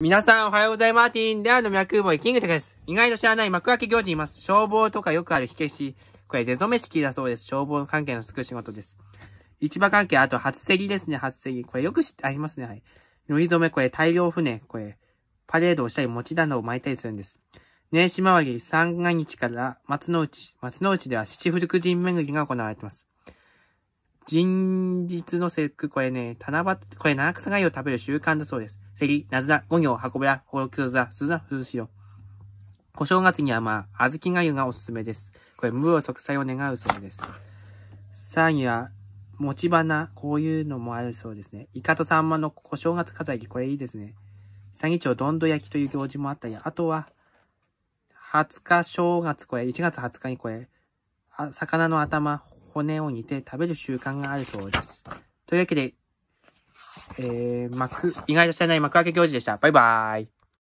皆さんおはようございます。ティンであの脈ボーイキングテです。意外と知らない幕開け行事います。消防とかよくある火消し。これ出初め式だそうです。消防関係のつく仕事です。市場関係、あと初競りですね、初競り。これよく知ってありますね、はい。乗り初め、これ大量船、これ、パレードをしたり、持ち棚を巻いたりするんです。年始回り、三が日から松の内。松の内では七福神巡りが行われています。人日の節句、これね、七夕、これ七草貝を食べる習慣だそうです。セリ、ナズナ、五行、運べや、ほろくざ、すずな、ふうしよ。小正月にはまあ、小豆がゆがおすすめです。これ、無を息災を願うそうです。らには、持ち花、こういうのもあるそうですね。イカとサンマの小正月飾り、これいいですね。詐欺町どんど焼きという行事もあったり、あとは、20日正月、これ、1月20日にこれ、魚の頭、骨を煮て食べる習慣があるそうです。というわけで、えー、幕、意外と知らない幕開け行事でした。バイバーイ。